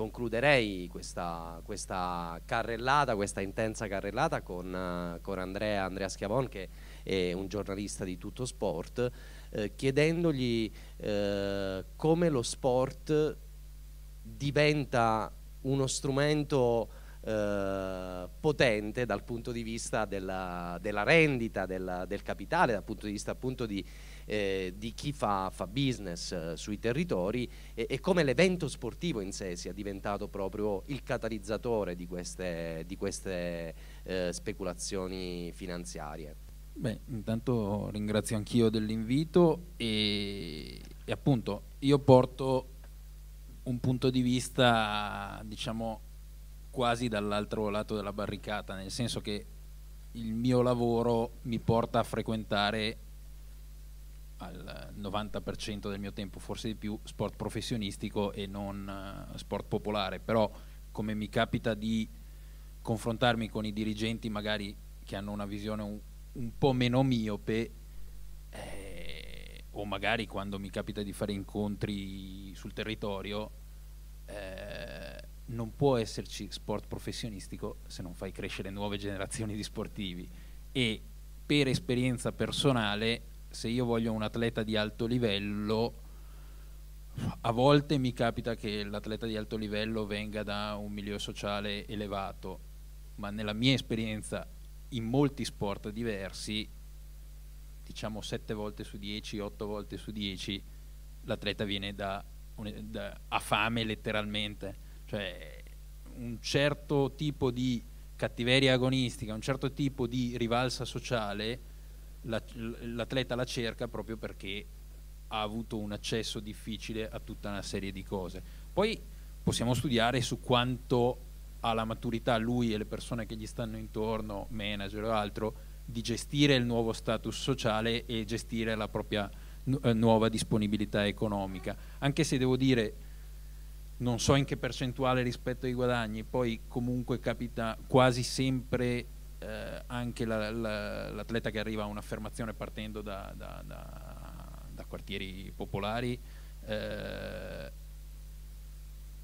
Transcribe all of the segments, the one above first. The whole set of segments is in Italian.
concluderei questa, questa, carrellata, questa intensa carrellata con, eh, con Andrea, Andrea, Schiavon che è un giornalista di tutto sport, eh, chiedendogli eh, come lo sport diventa uno strumento eh, potente dal punto di vista della, della rendita, della, del capitale, dal punto di vista appunto di, eh, di chi fa, fa business eh, sui territori e, e come l'evento sportivo in sé sia diventato proprio il catalizzatore di queste, di queste eh, speculazioni finanziarie. Beh, intanto ringrazio anch'io dell'invito e, e appunto io porto un punto di vista diciamo quasi dall'altro lato della barricata, nel senso che il mio lavoro mi porta a frequentare al 90% del mio tempo, forse di più, sport professionistico e non uh, sport popolare, però come mi capita di confrontarmi con i dirigenti magari che hanno una visione un, un po' meno miope, eh, o magari quando mi capita di fare incontri sul territorio, eh, non può esserci sport professionistico se non fai crescere nuove generazioni di sportivi e per esperienza personale se io voglio un atleta di alto livello, a volte mi capita che l'atleta di alto livello venga da un milieu sociale elevato, ma nella mia esperienza in molti sport diversi, diciamo 7 volte su 10, 8 volte su 10, l'atleta viene da, da, a fame letteralmente, cioè un certo tipo di cattiveria agonistica, un certo tipo di rivalsa sociale l'atleta la cerca proprio perché ha avuto un accesso difficile a tutta una serie di cose. Poi possiamo studiare su quanto ha la maturità lui e le persone che gli stanno intorno, manager o altro, di gestire il nuovo status sociale e gestire la propria eh, nuova disponibilità economica. Anche se devo dire, non so in che percentuale rispetto ai guadagni, poi comunque capita quasi sempre eh, anche la, la, l'atleta che arriva a un'affermazione partendo da, da, da, da quartieri popolari, eh,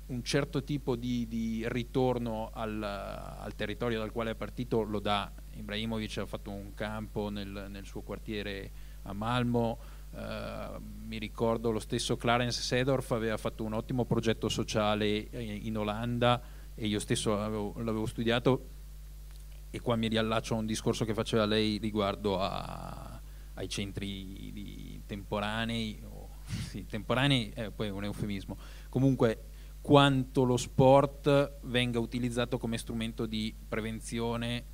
un certo tipo di, di ritorno al, al, territorio dal quale è partito lo dà. Ibrahimovic ha fatto un campo nel, nel suo quartiere a Malmo. Uh, mi ricordo lo stesso Clarence Sedorf aveva fatto un ottimo progetto sociale in Olanda e io stesso l'avevo, l'avevo studiato e qua mi riallaccio a un discorso che faceva lei riguardo a, ai centri temporanei, oh, sì, temporanei eh, è poi un eufemismo, comunque quanto lo sport venga utilizzato come strumento di prevenzione,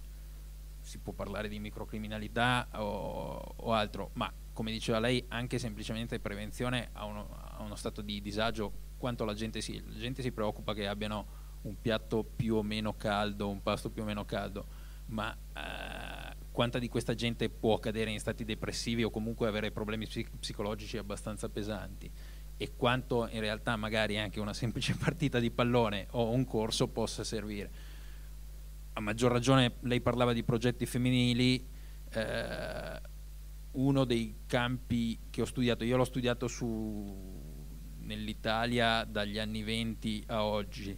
si può parlare di microcriminalità o, o altro, ma come diceva lei anche semplicemente prevenzione a uno, a uno stato di disagio, quanto la gente, si, la gente si preoccupa che abbiano un piatto più o meno caldo, un pasto più o meno caldo ma eh, quanta di questa gente può cadere in stati depressivi o comunque avere problemi psic- psicologici abbastanza pesanti e quanto in realtà magari anche una semplice partita di pallone o un corso possa servire. A maggior ragione lei parlava di progetti femminili, eh, uno dei campi che ho studiato, io l'ho studiato su, nell'Italia dagli anni 20 a oggi,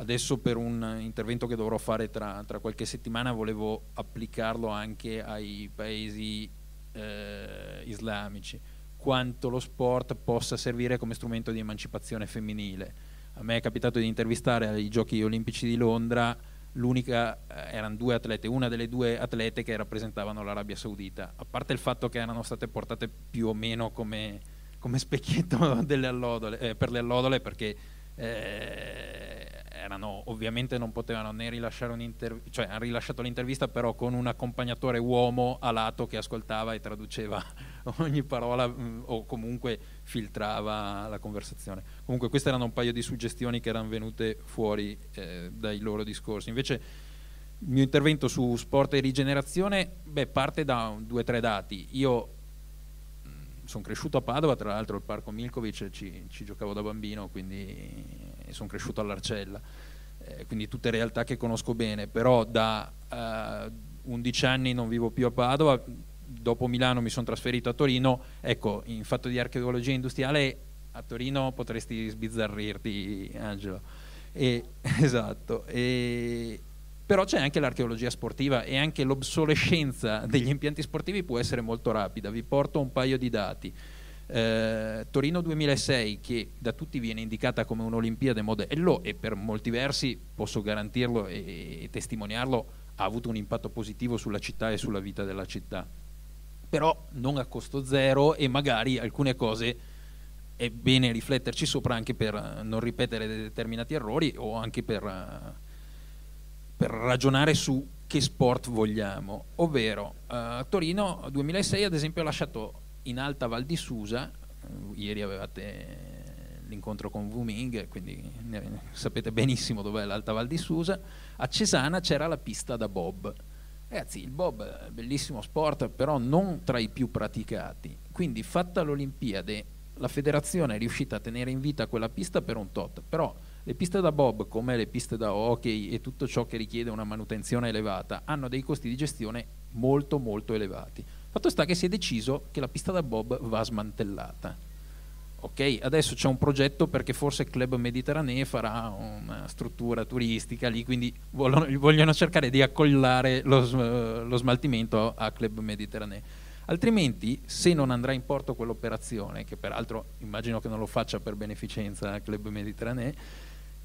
Adesso per un eh, intervento che dovrò fare tra, tra qualche settimana volevo applicarlo anche ai paesi eh, islamici, quanto lo sport possa servire come strumento di emancipazione femminile. A me è capitato di intervistare ai Giochi Olimpici di Londra l'unica eh, erano due atlete, una delle due atlete che rappresentavano l'Arabia Saudita, a parte il fatto che erano state portate più o meno come, come specchietto allodole, eh, per le allodole perché eh, erano, ovviamente non potevano né rilasciare un'intervista, cioè hanno rilasciato l'intervista però con un accompagnatore uomo a lato che ascoltava e traduceva ogni parola mh, mm, o comunque filtrava la conversazione. Comunque queste erano un paio di suggestioni che erano venute fuori eh, dai loro discorsi. Invece il mio intervento su sport e rigenerazione beh, parte da due o tre dati. Io sono cresciuto a Padova, tra l'altro il Parco Milkovic ci, ci giocavo da bambino, quindi sono cresciuto all'Arcella, eh, quindi tutte realtà che conosco bene, però da eh, 11 anni non vivo più a Padova, dopo Milano mi sono trasferito a Torino, ecco, in fatto di archeologia industriale a Torino potresti sbizzarrirti, Angelo. E, esatto, e, però c'è anche l'archeologia sportiva e anche l'obsolescenza degli impianti sportivi può essere molto rapida. Vi porto un paio di dati. Eh, Torino 2006 che da tutti viene indicata come un'Olimpiade modello e per molti versi posso garantirlo e, e testimoniarlo ha avuto un impatto positivo sulla città e sulla vita della città però non a costo zero e magari alcune cose è bene rifletterci sopra anche per non ripetere determinati errori o anche per eh, per ragionare su che sport vogliamo, ovvero eh, Torino 2006 ad esempio ha lasciato in alta Val di Susa, eh, ieri avevate l'incontro con Wuming, quindi sapete benissimo dov'è l'Alta Val di Susa, a Cesana c'era la pista da bob. Ragazzi, il bob è un bellissimo sport, però non tra i più praticati. Quindi fatta l'Olimpiade, la federazione è riuscita a tenere in vita quella pista per un tot, però le piste da bob, come le piste da hockey e tutto ciò che richiede una manutenzione elevata, hanno dei costi di gestione molto molto elevati. Fatto sta che si è deciso che la pista da bob va smantellata. Ok, adesso c'è un progetto perché forse il Club Mediterraneo farà una struttura turistica lì, quindi vogliono, vogliono cercare di accollare lo, lo smaltimento a Club Mediterraneo altrimenti se non andrà in porto quell'operazione, che peraltro immagino che non lo faccia per beneficenza Club Mediterraneo,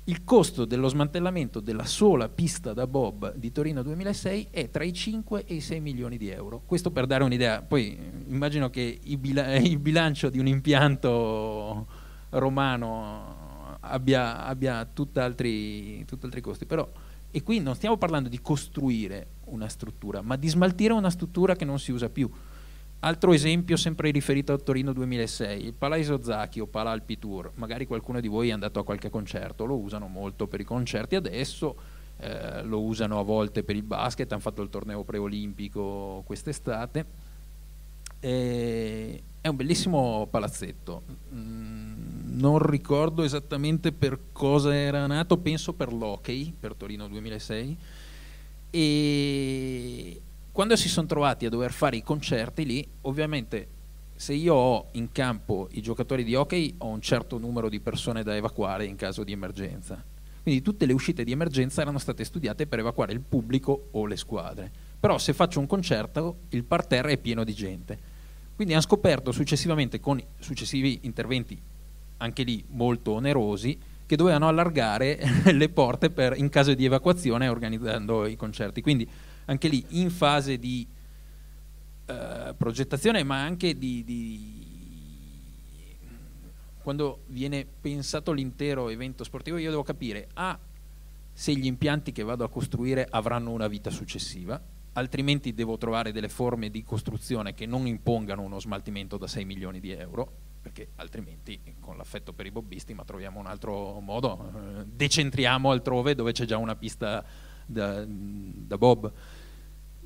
il costo dello smantellamento della sola pista da bob di Torino 2006 è tra i 5 e i 6 milioni di euro. Questo per dare un'idea. Poi eh, immagino che il bilancio di un impianto romano abbia, abbia tutt'altri, tutt'altri costi. Però, e qui non stiamo parlando di costruire una struttura, ma di smaltire una struttura che non si usa più. Altro esempio sempre riferito a Torino 2006, il Palaiso Zacchi o Pala Alpitour, magari qualcuno di voi è andato a qualche concerto, lo usano molto per i concerti adesso, eh, lo usano a volte per il basket, hanno fatto il torneo preolimpico quest'estate. E è un bellissimo palazzetto, mm, non ricordo esattamente per cosa era nato, penso per l'hockey, per Torino 2006. E quando si sono trovati a dover fare i concerti lì, ovviamente se io ho in campo i giocatori di hockey ho un certo numero di persone da evacuare in caso di emergenza. Quindi tutte le uscite di emergenza erano state studiate per evacuare il pubblico o le squadre. Però se faccio un concerto il parterre è pieno di gente. Quindi hanno scoperto successivamente con successivi interventi anche lì molto onerosi che dovevano allargare le porte per, in caso di evacuazione organizzando i concerti. Quindi anche lì in fase di eh, progettazione, ma anche di, di, quando viene pensato l'intero evento sportivo, io devo capire A ah, se gli impianti che vado a costruire avranno una vita successiva, altrimenti devo trovare delle forme di costruzione che non impongano uno smaltimento da 6 milioni di euro, perché altrimenti con l'affetto per i bobbisti ma troviamo un altro modo, eh, decentriamo altrove dove c'è già una pista da, da bob.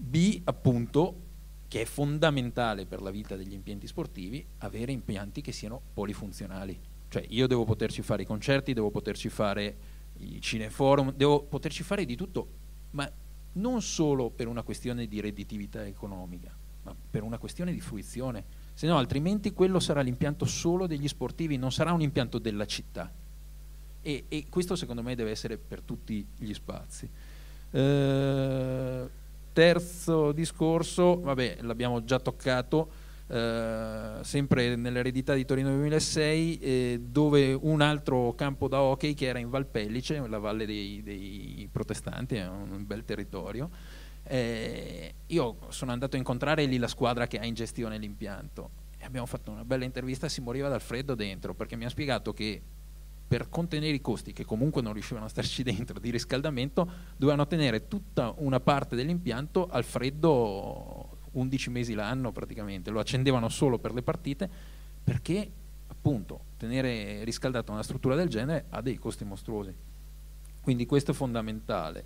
B, appunto, che è fondamentale per la vita degli impianti sportivi, avere impianti che siano polifunzionali. Cioè io devo poterci fare i concerti, devo poterci fare i cineforum, devo poterci fare di tutto, ma non solo per una questione di redditività economica, ma per una questione di fruizione. Se no, altrimenti quello sarà l'impianto solo degli sportivi, non sarà un impianto della città. E, e questo secondo me deve essere per tutti gli spazi. Eh, terzo discorso, vabbè, l'abbiamo già toccato, eh, sempre nell'eredità di Torino 2006, eh, dove un altro campo da hockey che era in Valpellice, la valle dei, dei protestanti, è un bel territorio. Eh, io sono andato a incontrare lì la squadra che ha in gestione l'impianto e abbiamo fatto una bella intervista, si moriva dal freddo dentro perché mi ha spiegato che per contenere i costi, che comunque non riuscivano a starci dentro, di riscaldamento, dovevano tenere tutta una parte dell'impianto al freddo 11 mesi l'anno praticamente, lo accendevano solo per le partite, perché appunto tenere riscaldata una struttura del genere ha dei costi mostruosi. Quindi questo è fondamentale.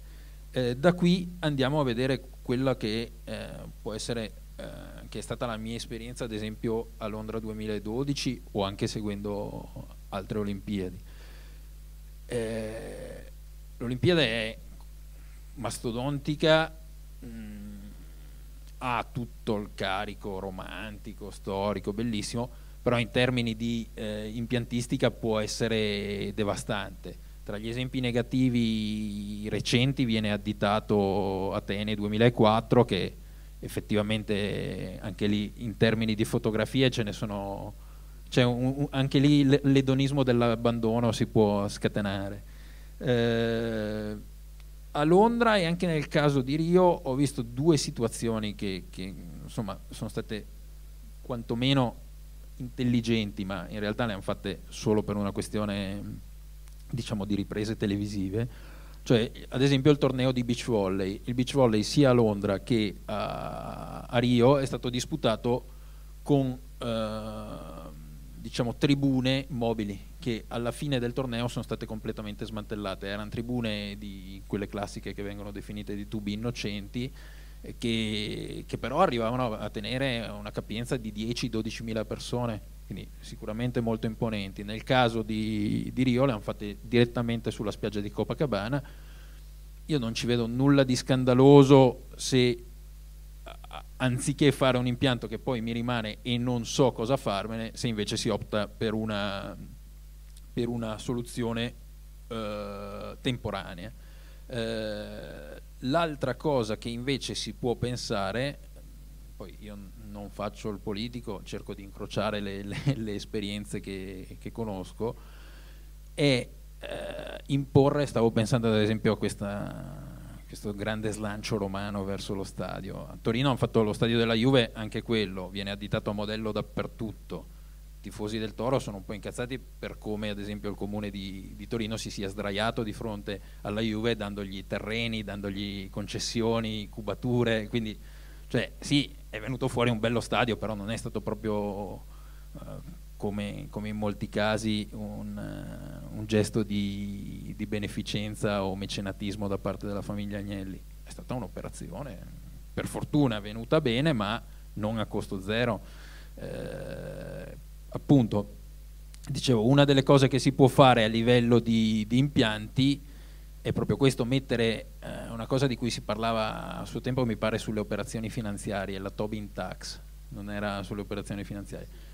Eh, da qui andiamo a vedere quella che eh, può essere eh, che è stata la mia esperienza ad esempio a Londra 2012 o anche seguendo altre Olimpiadi eh, l'Olimpiade è mastodontica, mh, mm, ha tutto il carico romantico, storico, bellissimo, però in termini di eh, impiantistica può essere devastante. Tra gli esempi negativi recenti viene additato Atene 2004 che effettivamente eh, anche lì in termini di fotografie ce ne sono cioè un, un, anche lì l'edonismo dell'abbandono si può scatenare. Eh, a Londra e anche nel caso di Rio ho visto due situazioni che, che insomma, sono state quantomeno intelligenti, ma in realtà le hanno fatte solo per una questione diciamo, di riprese televisive. Cioè, ad esempio il torneo di beach volley, il beach volley sia a Londra che a, a Rio è stato disputato con eh, diciamo, tribune mobili che alla fine del torneo sono state completamente smantellate. Erano tribune di quelle classiche che vengono definite di tubi innocenti, eh, che, che però arrivavano a tenere una capienza di 10-12 mila persone, quindi sicuramente molto imponenti. Nel caso di, di Rio le hanno fatte direttamente sulla spiaggia di Copacabana. Io non ci vedo nulla di scandaloso se anziché fare un impianto che poi mi rimane e non so cosa farmene, se invece si opta per una, per una soluzione eh, temporanea. Eh, l'altra cosa che invece si può pensare, poi io non faccio il politico, cerco di incrociare le, le, le esperienze che, che, conosco, è eh, imporre, stavo pensando ad esempio a questa questo grande slancio romano verso lo stadio. A Torino hanno fatto lo stadio della Juve, anche quello viene additato a modello dappertutto. I tifosi del Toro sono un po' incazzati per come ad esempio il comune di, di Torino si sia sdraiato di fronte alla Juve dandogli terreni, dandogli concessioni, cubature, quindi cioè, sì, è venuto fuori un bello stadio, però non è stato proprio eh, come, come, in molti casi, un, eh, un gesto di, di, beneficenza o mecenatismo da parte della famiglia Agnelli. È stata un'operazione, per fortuna, venuta bene, ma non a costo zero. Eh, appunto, dicevo, una delle cose che si può fare a livello di, di impianti è proprio questo, mettere eh, una cosa di cui si parlava a suo tempo, mi pare, sulle operazioni finanziarie, la Tobin Tax, non era sulle operazioni finanziarie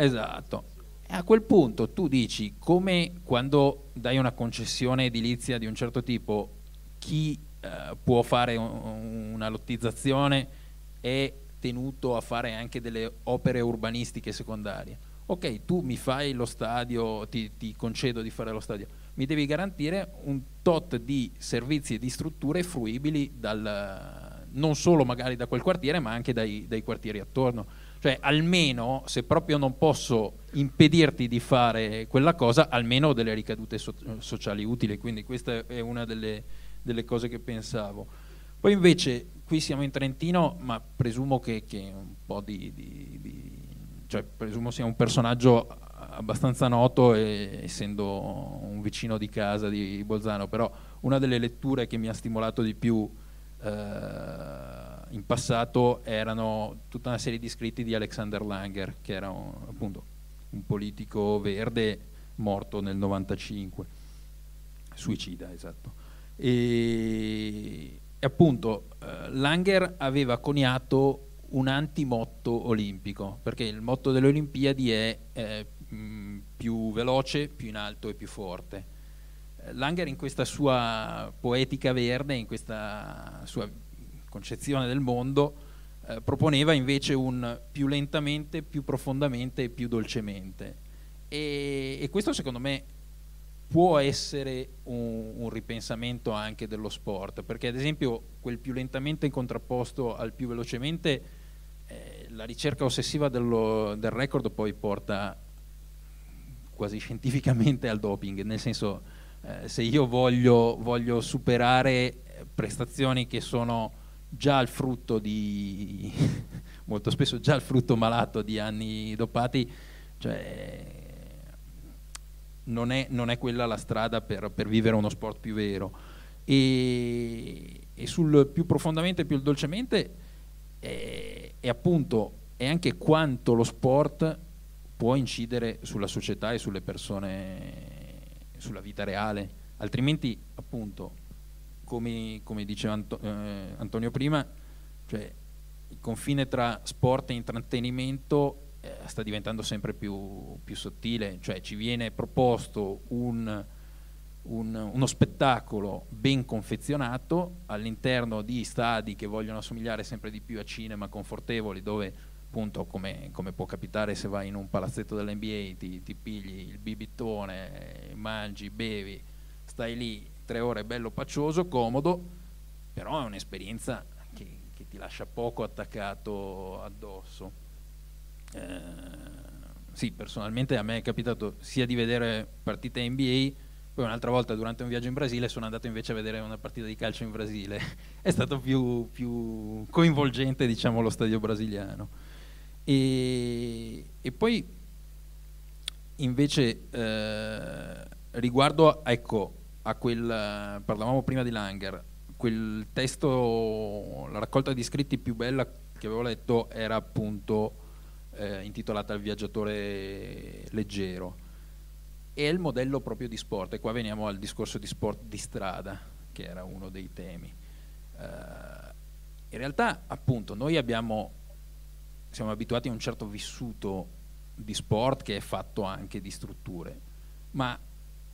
Esatto. E a quel punto tu dici, come quando dai una concessione edilizia di un certo tipo, chi eh, può fare un, una lottizzazione è tenuto a fare anche delle opere urbanistiche secondarie. Ok, tu mi fai lo stadio, ti, ti concedo di fare lo stadio, mi devi garantire un tot di servizi e di strutture fruibili dal, non solo magari da quel quartiere, ma anche dai, dai quartieri attorno. Cioè, almeno se proprio non posso impedirti di fare quella cosa, almeno ho delle ricadute so- sociali utili. Quindi questa è una delle, delle, cose che pensavo. Poi invece qui siamo in Trentino, ma presumo che, che un po' di, di, di cioè, presumo sia un personaggio abbastanza noto, e, essendo un vicino di casa di Bolzano, però una delle letture che mi ha stimolato di più eh, in passato erano tutta una serie di scritti di Alexander Langer, che era un, appunto un politico verde morto nel 95, suicida esatto. E, appunto eh, Langer aveva coniato un antimotto olimpico, perché il motto delle Olimpiadi è eh, mh, mm, più veloce, più in alto e più forte. Eh, Langer in questa sua poetica verde, in questa sua concezione del mondo, eh, proponeva invece un più lentamente, più profondamente e più dolcemente. E, e questo secondo me può essere un, un, ripensamento anche dello sport, perché ad esempio quel più lentamente in contrapposto al più velocemente, eh, la ricerca ossessiva dello, del record poi porta quasi scientificamente al doping, nel senso eh, se io voglio, voglio, superare prestazioni che sono già il frutto di molto spesso già il frutto malato di anni dopati cioè, non, è, non, è, quella la strada per, per, vivere uno sport più vero e, e sul più profondamente più dolcemente è, è appunto è anche quanto lo sport può incidere sulla società e sulle persone sulla vita reale altrimenti appunto come, come diceva Anto, eh, Antonio prima, cioè, il confine tra sport e intrattenimento eh, sta diventando sempre più, più, sottile, cioè ci viene proposto un, un, uno spettacolo ben confezionato all'interno di stadi che vogliono assomigliare sempre di più a cinema confortevoli dove appunto come, come può capitare se vai in un palazzetto dell'NBA ti, ti pigli il bibittone, mangi, bevi, stai lì tre ore bello paccioso, comodo, però è un'esperienza che, che ti lascia poco attaccato addosso. Eh, sì, personalmente a me è capitato sia di vedere partite NBA, poi un'altra volta durante un viaggio in Brasile sono andato invece a vedere una partita di calcio in Brasile. è stato più, più coinvolgente, diciamo, lo stadio brasiliano. E, e poi invece eh, riguardo a, ecco, a quel, eh, parlavamo prima di Langer, quel testo, la raccolta di scritti più bella che avevo letto era appunto eh, intitolata Il viaggiatore leggero. E è il modello proprio di sport, e qua veniamo al discorso di sport di strada, che era uno dei temi. Uh, in realtà, appunto, noi abbiamo, siamo abituati a un certo vissuto di sport che è fatto anche di strutture, ma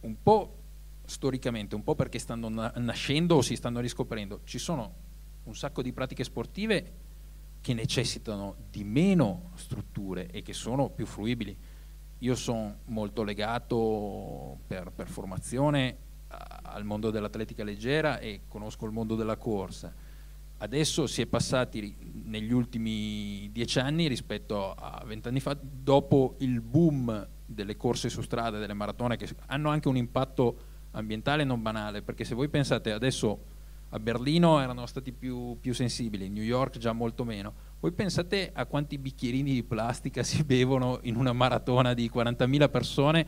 un po' storicamente, un po' perché stanno nascendo o si stanno riscoprendo, ci sono un sacco di pratiche sportive che necessitano di meno strutture e che sono più fruibili. Io sono molto legato per, per formazione a, al mondo dell'atletica leggera e conosco il mondo della corsa. Adesso si è passati negli ultimi dieci anni rispetto a vent'anni fa, dopo il boom delle corse su strada, delle maratone, che hanno anche un impatto ambientale non banale, perché se voi pensate adesso a Berlino erano stati più, più sensibili, New York già molto meno, voi pensate a quanti bicchierini di plastica si bevono in una maratona di 40.000 persone,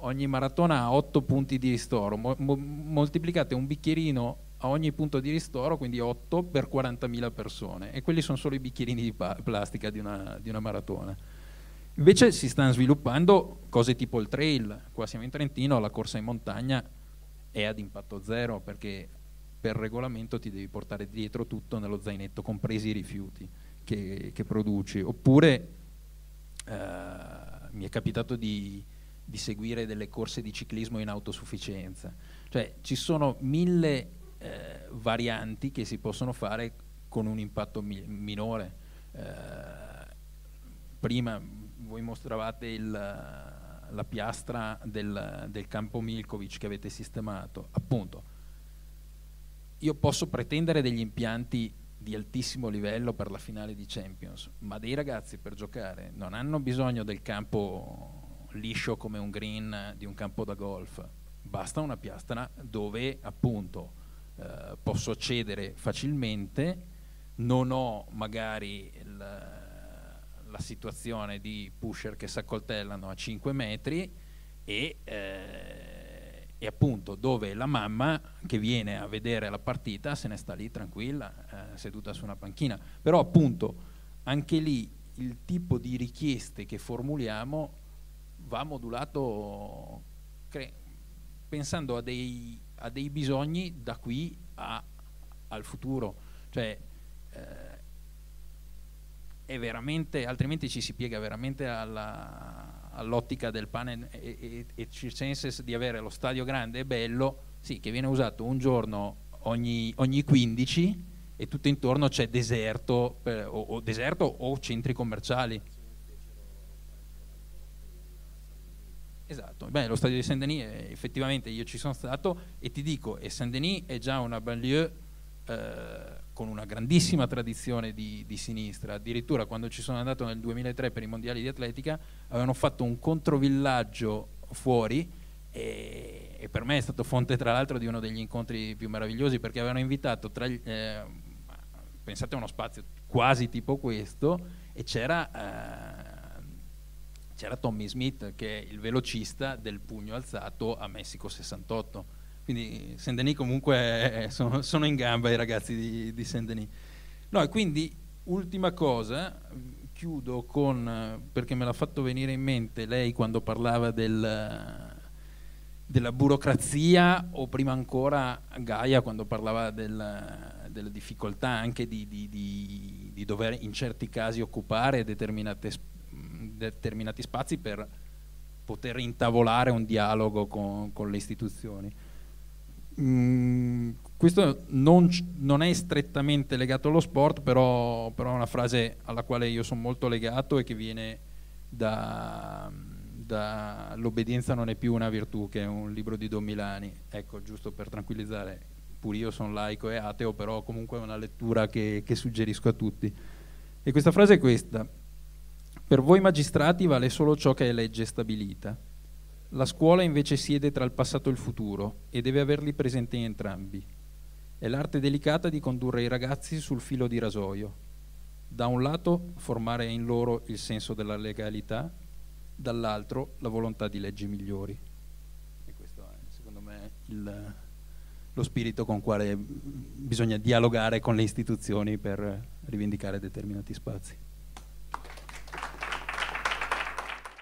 ogni maratona ha 8 punti di ristoro, mo mo moltiplicate un bicchierino a ogni punto di ristoro, quindi 8 per 40.000 persone e quelli sono solo i bicchierini di plastica di una, di una maratona. Invece si stanno sviluppando cose tipo il trail, qua siamo in Trentino, la corsa in montagna è ad impatto zero perché per regolamento ti devi portare dietro tutto nello zainetto, compresi i rifiuti che, che produci. Oppure eh, mi è capitato di, di, seguire delle corse di ciclismo in autosufficienza. Cioè ci sono mille eh, varianti che si possono fare con un impatto mi minore. Eh, prima voi mostravate il la piastra del, del campo Milkovic che avete sistemato, appunto, io posso pretendere degli impianti di altissimo livello per la finale di Champions, ma dei ragazzi per giocare non hanno bisogno del campo liscio come un green di un campo da golf, basta una piastra dove appunto eh, posso accedere facilmente, non ho magari il, la situazione di pusher che si accoltellano a 5 metri e, eh, e, appunto dove la mamma che viene a vedere la partita se ne sta lì tranquilla, eh, seduta su una panchina. Però appunto anche lì il tipo di richieste che formuliamo va modulato pensando a dei, a dei, bisogni da qui a, al futuro. Cioè, eh, altrimenti ci si piega veramente all'ottica del pane e, e, e circenses di avere lo stadio grande e bello, sì, che viene usato un giorno ogni, ogni 15 e tutto intorno c'è deserto, per, o, o deserto o centri commerciali. Esatto, Beh, lo stadio di Saint-Denis effettivamente io ci sono stato e ti dico, e Saint-Denis è già una banlieue eh, con una grandissima tradizione di, di, sinistra, addirittura quando ci sono andato nel 2003 per i mondiali di atletica avevano fatto un controvillaggio fuori e, e per me è stato fonte tra l'altro di uno degli incontri più meravigliosi perché avevano invitato tra eh, pensate a uno spazio quasi tipo questo e c'era eh, c'era Tommy Smith che è il velocista del pugno alzato a Messico 68 quindi Saint-Denis comunque sono, sono, in gamba i ragazzi di, di Saint-Denis. No, e quindi ultima cosa, chiudo con, perché me l'ha fatto venire in mente lei quando parlava del, della burocrazia o prima ancora Gaia quando parlava del, delle difficoltà anche di, di, di, di, dover in certi casi occupare determinati spazi per poter intavolare un dialogo con, con le istituzioni. Mm, questo non, non, è strettamente legato allo sport, però, però, è una frase alla quale io sono molto legato e che viene da, da L'obbedienza non è più una virtù, che è un libro di Don Milani. Ecco, giusto per tranquillizzare, pur io sono laico e ateo, però comunque è una lettura che, che suggerisco a tutti. E questa frase è questa. Per voi magistrati vale solo ciò che è legge stabilita la scuola invece siede tra il passato e il futuro e deve averli presenti entrambi. È l'arte delicata di condurre i ragazzi sul filo di rasoio. Da un lato formare in loro il senso della legalità, dall'altro la volontà di leggi migliori. E questo è secondo me il, lo spirito con il quale bisogna dialogare con le istituzioni per rivendicare determinati spazi.